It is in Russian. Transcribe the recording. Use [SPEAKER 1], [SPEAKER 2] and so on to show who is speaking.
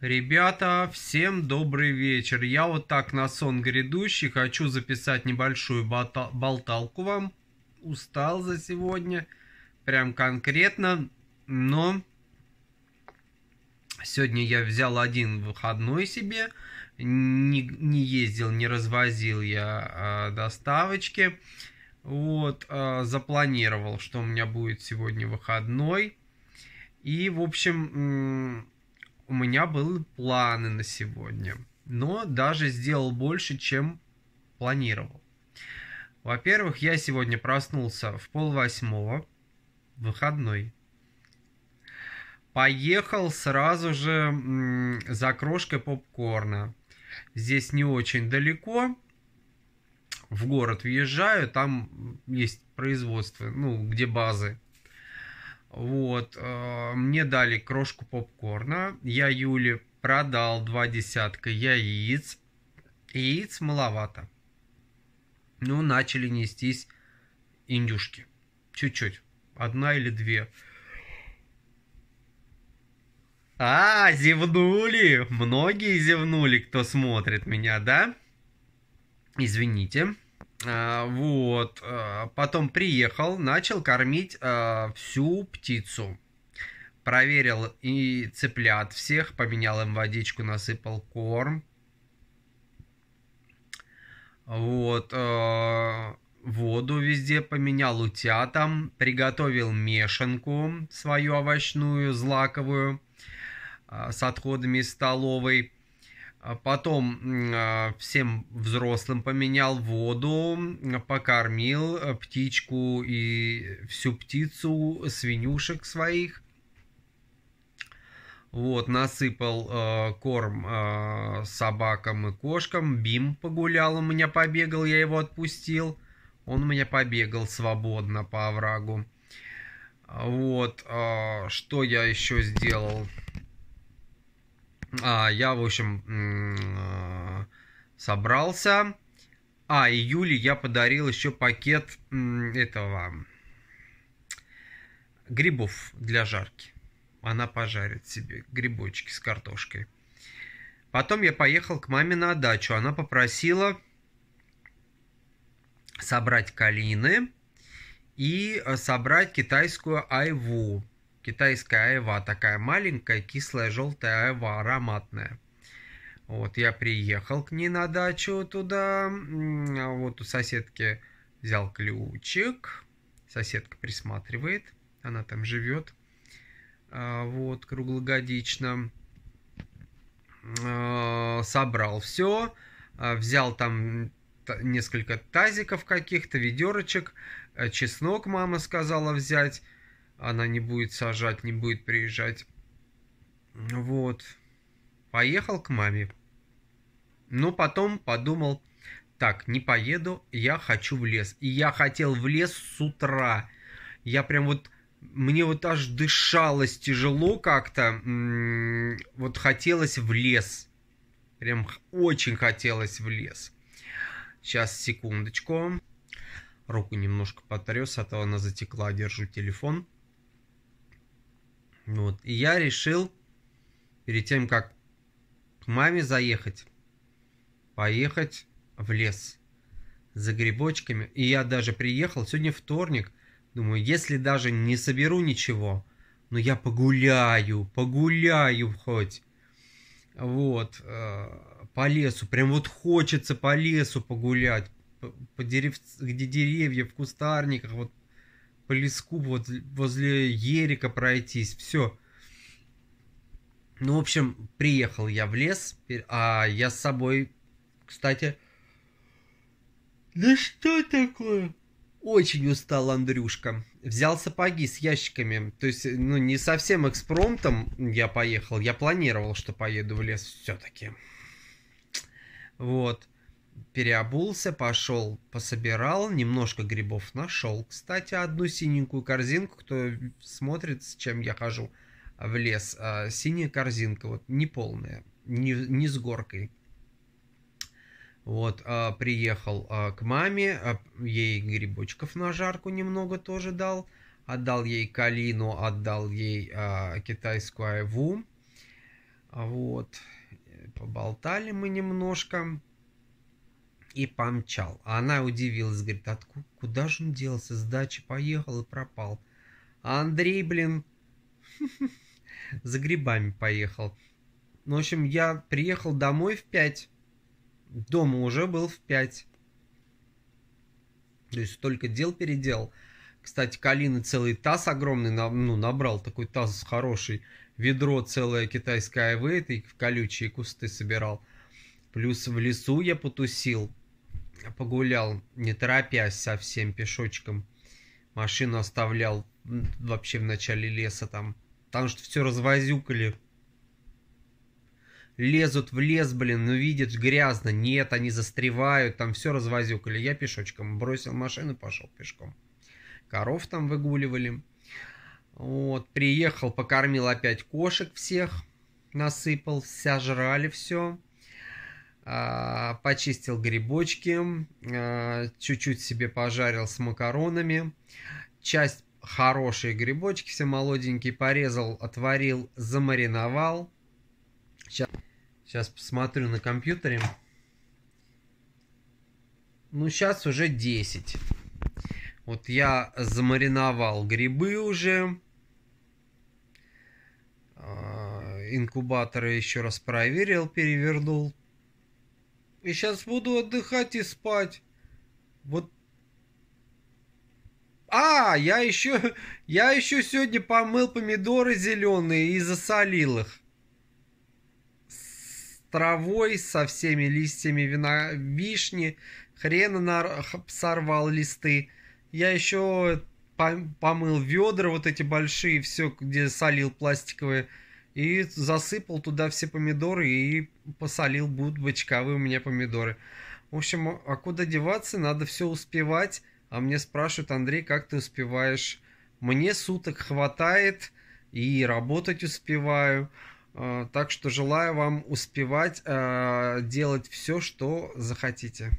[SPEAKER 1] Ребята, всем добрый вечер. Я вот так на сон грядущий хочу записать небольшую болталку вам. Устал за сегодня, прям конкретно, но сегодня я взял один выходной себе, не, не ездил, не развозил я э, доставочки. Вот, э, запланировал, что у меня будет сегодня выходной. И, в общем, у меня были планы на сегодня, но даже сделал больше, чем планировал. Во-первых, я сегодня проснулся в полвосьмого, выходной. Поехал сразу же за крошкой попкорна. Здесь не очень далеко. В город въезжаю, там есть производство, ну, где базы вот, э, мне дали крошку попкорна, я Юле продал два десятка яиц, яиц маловато. Ну, начали нестись индюшки, чуть-чуть, одна или две. А, зевнули, многие зевнули, кто смотрит меня, да? Извините. Э, вот. Э, потом приехал, начал кормить э, всю птицу. Проверил и цыплят всех, поменял им водичку, насыпал корм. Вот. Воду везде поменял утятам, приготовил мешанку свою овощную, злаковую, с отходами столовой а потом а, всем взрослым поменял воду, покормил э, птичку и всю птицу, свинюшек своих. Вот, насыпал э, корм э, собакам и кошкам. Бим погулял у меня, побегал, я его отпустил. Он у меня побегал свободно по оврагу. Вот, э, что я еще сделал? А я, в общем, э, собрался. А, и я подарил еще пакет этого грибов для жарки. Она пожарит себе грибочки с картошкой. Потом я поехал к маме на дачу. Она попросила собрать калины и э, собрать китайскую айву. Китайская айва такая маленькая, кислая, желтая айва, ароматная. Вот, я приехал к ней на дачу туда. А вот у соседки взял ключик. Соседка присматривает. Она там живет. А, вот, круглогодично. А, собрал все. Взял там несколько тазиков каких-то, ведерочек. Чеснок мама сказала взять она не будет сажать, не будет приезжать. Вот. Поехал к маме. Но потом подумал, так, не поеду, я хочу в лес. И я хотел в лес с утра. Я прям вот, мне вот аж дышалось тяжело как-то. Вот хотелось в лес. Прям очень хотелось в лес. Сейчас, секундочку. Руку немножко потряс, а то она затекла. Держу телефон. Вот. И я решил, перед тем, как к маме заехать, поехать в лес за грибочками. И я даже приехал, сегодня вторник, думаю, если даже не соберу ничего, но я погуляю, погуляю хоть. Вот, э, по лесу, прям вот хочется по лесу погулять, по деревц, где деревья, в кустарниках, вот по леску вот возле Ерика пройтись, все. Ну, в общем, приехал я в лес, а я с собой, кстати... Да что такое? Очень устал Андрюшка. Взял сапоги с ящиками. То есть, ну, не совсем экспромтом я поехал. Я планировал, что поеду в лес все-таки. Вот переобулся, пошел, пособирал, немножко грибов нашел. Кстати, одну синенькую корзинку, кто смотрит, с чем я хожу в лес. А, синяя корзинка, вот не полная, не, не с горкой. Вот, а, приехал а, к маме, а, ей грибочков на жарку немного тоже дал. Отдал ей калину, отдал ей а, китайскую айву. Вот, поболтали мы немножко и помчал. А она удивилась, говорит, откуда, «А куда же он делся, с дачи поехал и пропал. А Андрей, блин, за грибами поехал. Ну, в общем, я приехал домой в пять, Дома уже был в пять, То есть столько дел переделал. Кстати, Калина целый таз огромный ну, набрал, такой таз хороший. Ведро целое китайское айвы, в колючие кусты собирал. Плюс в лесу я потусил погулял, не торопясь совсем пешочком. Машину оставлял вообще в начале леса там. Потому что все развозюкали. Лезут в лес, блин, ну видят грязно. Нет, они застревают, там все развозюкали. Я пешочком бросил машину, пошел пешком. Коров там выгуливали. Вот, приехал, покормил опять кошек всех. Насыпал, вся жрали все. А, почистил грибочки, а, чуть-чуть себе пожарил с макаронами, часть хорошие грибочки, все молоденькие, порезал, отварил, замариновал. Сейчас, сейчас посмотрю на компьютере. Ну, сейчас уже 10. Вот я замариновал грибы уже. А, инкубаторы еще раз проверил, перевернул, и сейчас буду отдыхать и спать. Вот. А, я еще, я еще сегодня помыл помидоры зеленые и засолил их. С травой, со всеми листьями вина, вишни. Хрена на, сорвал листы. Я еще помыл ведра вот эти большие, все, где солил пластиковые. И засыпал туда все помидоры и посолил будут бочковые у меня помидоры. В общем, а куда деваться, надо все успевать. А мне спрашивают, Андрей, как ты успеваешь? Мне суток хватает и работать успеваю. А, так что желаю вам успевать а, делать все, что захотите.